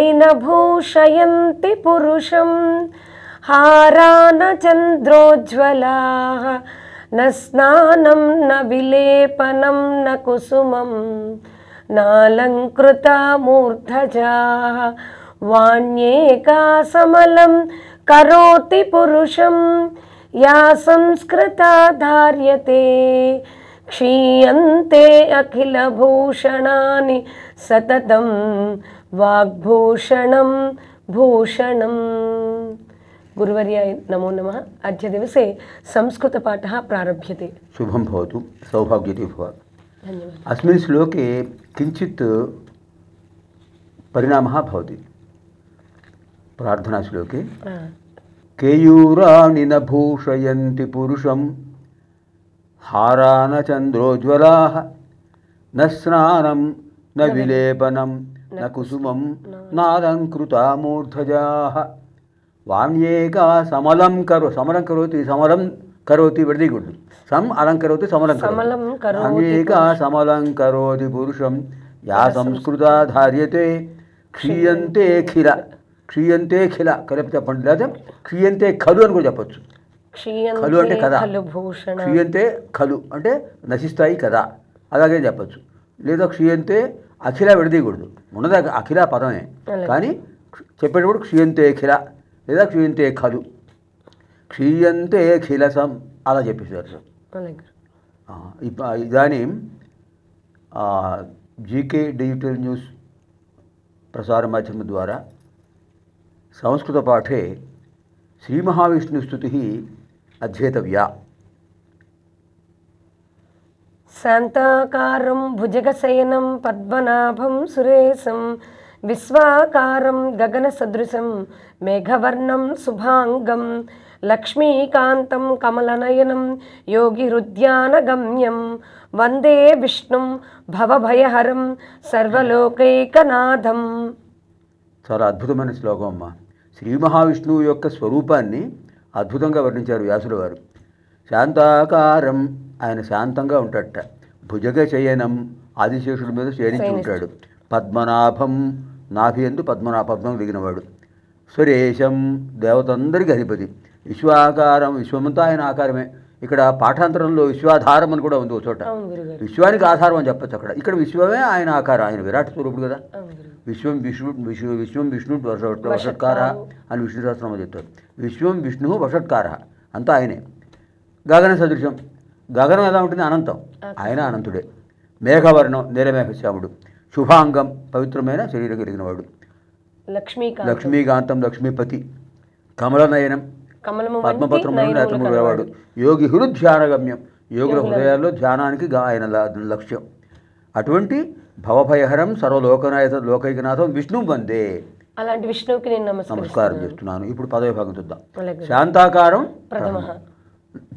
नि न भूषयन्ति पुरुषं हारा न चन्द्रोज्ज्वलाः न स्नानं न विलेपनं न कुसुमं नालङ्कृता मूर्धजाः वान्येका समलं करोति पुरुषं या संस्कृता धार्यते क्षीयन्ते अखिलभूषणानि सततम् వాగ్భూషణం భూషణం గురువర్య నమో నమ అధ్య దివసే సంస్కృత పాఠ ప్రారంభ్యతే శుభం భవతు సౌభాగ్యతే భవ అస్మిన్ శ్లోకే కించిత్ పరిణామ భవతి ప్రార్థనా శ్లోకే కేయూరాణి న భూషయంతి పురుషం హారాన చంద్రోజ్వలా న స్నానం న విలేపనం न कुसुमं వాణ్యేకా సమలం కరో సమరం కరోతి సమరం కరోతి వెరీ గుడ్ సమ్ అలంకరోతి సమలం వాణ్యేకా సమలం కరోతి పురుషం యా సంస్కృత ధార్యతే క్షీయంతే ఖిల క్షీయంతే ఖిల కరెక్ట్ చెప్పండి లేదా క్షీయంతే ఖలు అని కూడా చెప్పచ్చు ఖలు అంటే కథ క్షీయంతే ఖలు అంటే నశిస్తాయి కథ అలాగే చెప్పచ్చు లేదా క్షీయంతే అఖిల విడదీయకూడదు ఉన్నది అఖిల పదమే కానీ చెప్పేటప్పుడు క్షీయంతే అఖిల లేదా క్షీయంతే ఖలు క్షీయంతే అఖిలసం అలా చెప్పేశారు ఇదానీ జీకే డిజిటల్ న్యూస్ ప్రసార మాధ్యమం ద్వారా సంస్కృత పాఠే శ్రీ మహావిష్ణు స్థుతి అధ్యేతవ్యా శాంతాకారం భుజగశయనం పద్మనాభం సురేశం విశ్వాకారం గగనసదృశం మేఘవర్ణం శుభాంగం లక్ష్మీకాంతం కమలనయనం యోగి యోగిహృద్యానగమ్యం వందే విష్ణుం భవభయహరం సర్వలోకైకనాథం చాలా అద్భుతమైన శ్లోకం అమ్మ శ్రీ మహావిష్ణువు యొక్క స్వరూపాన్ని అద్భుతంగా వర్ణించారు వ్యాసుల వారు శాంతాకారం ఆయన శాంతంగా ఉంటాడట భుజగ శయనం ఆదిశేషుడి మీద చేయించి ఉంటాడు పద్మనాభం నాభి ఎందు పద్మనా పద్మం దిగినవాడు సురేశం దేవతందరికీ అధిపతి విశ్వాకారం విశ్వమంతా ఆయన ఆకారమే ఇక్కడ పాఠాంతరంలో విశ్వాధారం అని కూడా ఉంది ఒక చోట విశ్వానికి ఆధారం అని చెప్పచ్చు అక్కడ ఇక్కడ విశ్వమే ఆయన ఆకారం ఆయన విరాట్ స్వరూపుడు కదా విశ్వం విష్ణు విశ్వ విశ్వం విష్ణు వషత్కార అని విష్ణు శాస్త్రం చెప్తారు విశ్వం విష్ణు వషత్కార అంతా ఆయనే గగన సదృశం గగనం ఎలా ఉంటుంది అనంతం ఆయన అనంతుడే మేఘవర్ణం నీలమేఘశ్యాముడు శుభాంగం పవిత్రమైన శరీరం కలిగిన వాడు లక్ష్మీ లక్ష్మీకాంతం లక్ష్మీపతి కమలనయనం పద్మపత్రం నేత్రముగలవాడు యోగి హృ ధ్యానగమ్యం యోగుల హృదయాల్లో ధ్యానానికి ఆయన లక్ష్యం అటువంటి భవభయహరం సర్వలోకనాయత లోకైకనాథం విష్ణువు వందే అలాంటి విష్ణువుకి నేను నమస్కారం చేస్తున్నాను ఇప్పుడు పదవి భాగం చూద్దాం శాంతాకారం ప్రథమ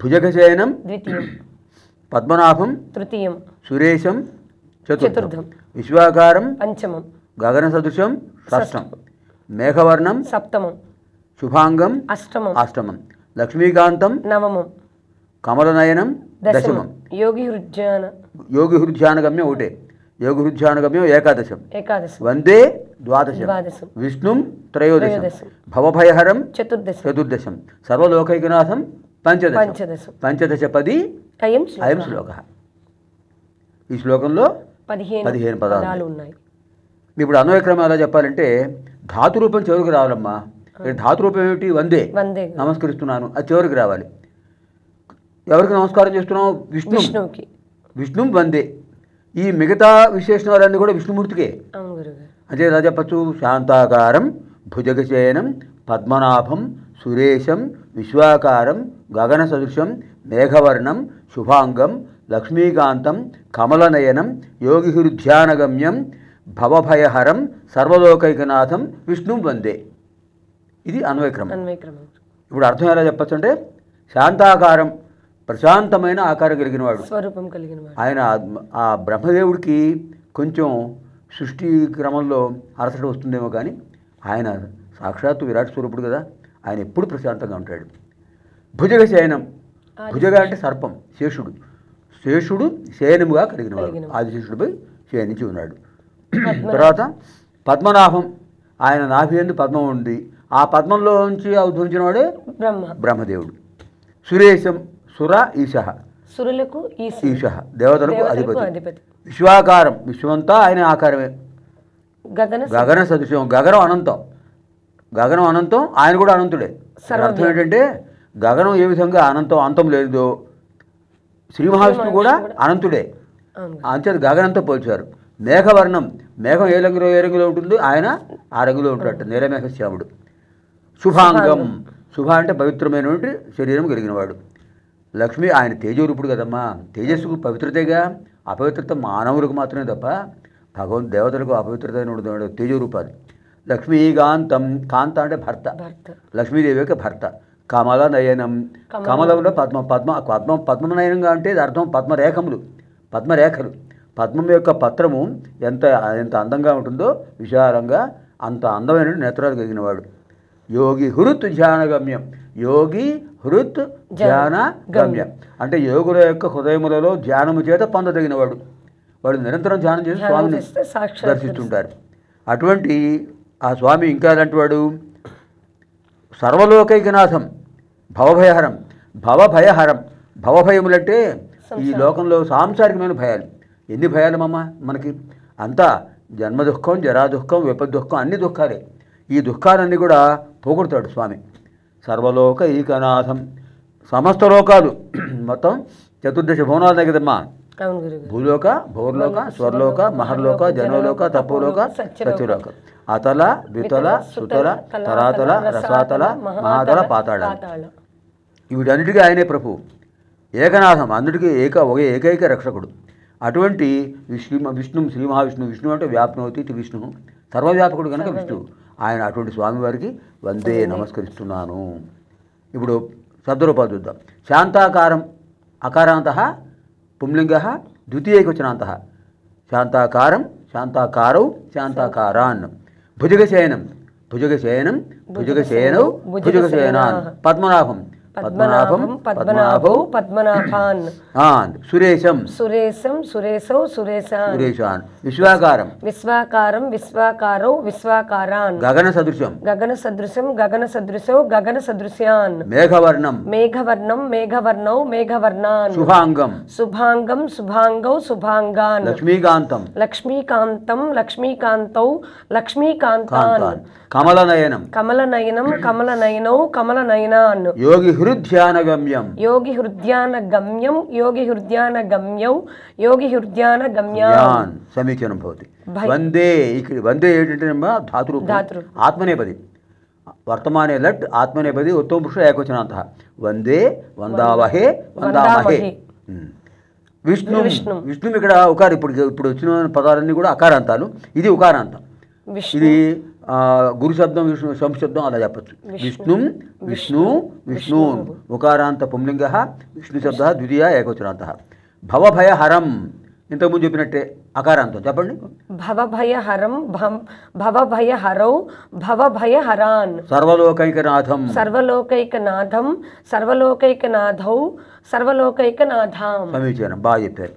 భుజగశయనం ద్వితీయం పద్మనాభం తృతీయం సురేశం చతుర్థం విశ్వాకారం పంచమం గగన సదృశం షష్టం మేఘవర్ణం సప్తమం శుభాంగం అష్టమం అష్టమం లక్ష్మీకాంతం నవమం కమలనయనం దశమం యోగి హృద్యాన యోగి హృద్యానగమ్యం ఒకటే యోగి హృద్యానగమ్యం ఏకాదశం ఏకాదశం వందే ద్వాదశ విష్ణుం త్రయోదశం భవభయహరం చతుర్దశం చతుర్దశం సర్వలోకైకనాథం పంచదశ పంచదశ పది అయం శ్లోక ఈ శ్లోకంలో పదిహేను పదిహేను పదాలు ఉన్నాయి ఇప్పుడు అన్వయక్రమం ఎలా చెప్పాలంటే ధాతురూపం చివరికి రావాలమ్మా ధాతురూపం ఏమిటి వందే నమస్కరిస్తున్నాను అది చివరికి రావాలి ఎవరికి నమస్కారం చేస్తున్నావు విష్ణు విష్ణువుకి విష్ణు వందే ఈ మిగతా విశేషణాలన్నీ కూడా విష్ణుమూర్తికే అంటే ఎలా చెప్పచ్చు శాంతాకారం భుజగశయనం పద్మనాభం సురేశం విశ్వాకారం గగన సదృశం మేఘవర్ణం శుభాంగం లక్ష్మీకాంతం కమలనయనం యోగిహృధ్యానగమ్యం భవభయహరం సర్వలోకైకనాథం విష్ణుం వందే ఇది అన్వయక్రమం అన్వయక్రమం ఇప్పుడు అర్థం ఎలా చెప్పచ్చు అంటే శాంతాకారం ప్రశాంతమైన ఆకారం కలిగినవాడు స్వరూపం కలిగిన ఆయన ఆ బ్రహ్మదేవుడికి కొంచెం సృష్టి క్రమంలో అరసట వస్తుందేమో కానీ ఆయన సాక్షాత్తు విరాట్ స్వరూపుడు కదా ఆయన ఎప్పుడు ప్రశాంతంగా ఉంటాడు భుజగ శయనం భుజగ అంటే సర్పం శేషుడు శేషుడు శయనముగా కలిగినవాడు ఆదిశేషుడిపై శయనించి ఉన్నాడు తర్వాత పద్మనాభం ఆయన ఎందు పద్మం ఉంది ఆ పద్మంలో నుంచి ఉద్భవించిన వాడే బ్రహ్మదేవుడు సురేశం సుర ఈశ సురులకు ఈశ దేవతలకు అధిపతి విశ్వాకారం విశ్వంతా ఆయన ఆకారమే గగన గగన సదృశ్యం గగనం అనంతం గగనం అనంతం ఆయన కూడా అనంతుడే అర్థం ఏంటంటే గగనం ఏ విధంగా అనంతం అంతం లేదో శ్రీ మహావిష్ణువు కూడా అనంతుడే అంతే గగనంతో పోల్చారు మేఘవర్ణం మేఘం ఏ రంగులో ఏ రంగులో ఉంటుందో ఆయన ఆ రంగులో ఉంటాడు నీలమేఘ శ్యాముడు శుభాంగం శుభ అంటే పవిత్రమైనటువంటి శరీరం కలిగినవాడు లక్ష్మి ఆయన తేజరూపుడు కదమ్మా తేజస్సుకు పవిత్రతగా అపవిత్రత మానవులకు మాత్రమే తప్ప భగవంతు దేవతలకు అపవిత్రత తేజరూపాది లక్ష్మీకాంతం కాంత అంటే భర్త లక్ష్మీదేవి యొక్క భర్త కమల నయనం కమలంలో పద్మ పద్మ పద్మ నయనంగా అంటే అర్థం పద్మరేఖములు పద్మరేఖలు పద్మం యొక్క పత్రము ఎంత ఎంత అందంగా ఉంటుందో విశాలంగా అంత అందమైన నేత్రాలు కలిగినవాడు యోగి హృత్ గమ్యం యోగి హృత్ ధ్యాన గమ్యం అంటే యోగుల యొక్క హృదయములలో ధ్యానము చేత పొందదగినవాడు వాడు నిరంతరం ధ్యానం చేసి స్వామిని దర్శిస్తుంటారు అటువంటి ఆ స్వామి ఇంకా వాడు సర్వలోకైకనాథం భవభయహరం భవభయహరం భవభయములంటే ఈ లోకంలో సాంసారికమైన భయాలు ఎన్ని భయాలు మమ్మ మనకి అంతా జన్మ దుఃఖం జరా దుఃఖం విపదుఃఖం అన్ని దుఃఖాలే ఈ దుఃఖాలన్నీ కూడా పోగొడతాడు స్వామి సర్వలోక ఈకనాథం సమస్త లోకాలు మొత్తం చతుర్దశ భవనాలు కదమ్మా భూలోక భూర్లోక స్వర్లోక మహర్లోక జనోలోక తపోలోక సత్యలోక అతల వితల సుతల తరాతల రసాతల మహాతల పాతాళ వీటన్నిటికీ ఆయనే ప్రభు ఏకనాథం అందుటికీ ఏక ఒక ఏకైక రక్షకుడు అటువంటి విష్ణు విష్ణు శ్రీ మహావిష్ణు విష్ణు అంటే వ్యాప్నవతి ఇది విష్ణు సర్వవ్యాపకుడు కనుక విష్ణువు ఆయన అటువంటి స్వామివారికి వందే నమస్కరిస్తున్నాను ఇప్పుడు శబ్దరూపాలు చూద్దాం శాంతాకారం అకారాంత పుంలింగ ద్వితీయవచనాంత శాంతాకారం శాంతాకారౌ శాంతాకారాన్ భుజగశయనం భుజగశయనం భుజగశయనౌ భుజగశయనాన్ పద్మనాభం పద్మనాభం పద్మనాభౌ పద్మనాభాన్ సురేశం సురేశం సురేశౌ సురేశాన్ సురేశాన్ విశ్వాకారం విశ్వాకారం విశ్వాకారౌ విశ్వాకారాన్ గగన సదృశం గగన సదృశం గగన సదృశౌ గగన సదృశ్యాన్ మేఘవర్ణం మేఘవర్ణం మేఘవర్ణౌ మేఘవర్ణాన్ శుభాంగం శుభాంగం శుభాంగౌ శుభాంగాన్ లక్ష్మీకాంతం లక్ష్మీకాంతం లక్ష్మీకాంతౌ లక్ష్మీకాంతాన్ కమలనయనం కమలనయనం కమలనయనౌ కమలనయనాన్ యోగి హృద్యానగమ్యం యోగి హృద్యాన గమ్యం యోగి హృద్యాన గమ్యం యోగి హృద్యాన గమ్యాన్ సమీచీనం భవతి వందే ఇక్కడ వందే ఏంటంటే ధాతురు ఆత్మనేపది వర్తమానే లట్ ఆత్మనేపది ఉత్తమ పురుష ఏకవచనాంత వందే వందావహే వందామహే విష్ణు విష్ణు విష్ణు ఇక్కడ ఉకారు ఇప్పుడు ఇప్పుడు వచ్చిన పదాలన్నీ కూడా అకారాంతాలు ఇది ఉకారాంతం ఇది గురు శబ్దం విష్ణు సంశబ్దం అలా చెప్పచ్చు విష్ణు విష్ణు విష్ణూన్ ఉకారాంత పుంలింగ విష్ణు శబ్ద ద్వితీయ ఏకవచనాంత భవభయ హరం ఇంతకుముందు చెప్పినట్టే అకారాంతం చెప్పండి భవభయ హరం భవభయ హరౌ భవభయ హరాన్ సర్వలోకైకనాథం సర్వలోకైకనాథం సర్వలోకైకనాథౌ సర్వలోకైకనాథాం సమీచీనం బాగా చెప్పారు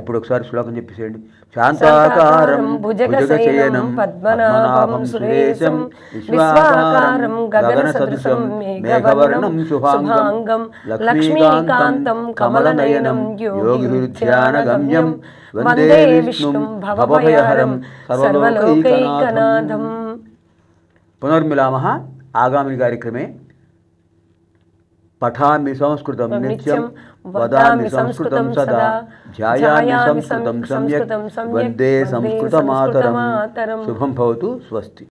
ఇప్పుడు ఒకసారి శ్లోకం చెప్పేసేయండి శాంతాకారం భుజగశయనం పద్మనాభం సురేశం విశ్వాకారం గగన సదృశం మేఘవర్ణం శుభాంగం లక్ష్మీకాంతం కమలనయనం యోగిరుధ్యానగమ్యం వందే విష్ణుం భవభయహరం సర్వలోకైకనాథం ఆగామి కార్యక్రమే పఠామి సంస్కృతం నిత్యం వదామి సంస్కృతం సదా ధ్యాయామి సంస్కృతం సమ్యక్ వందే సంస్కృతమాతరం శుభం భవతు స్వస్తి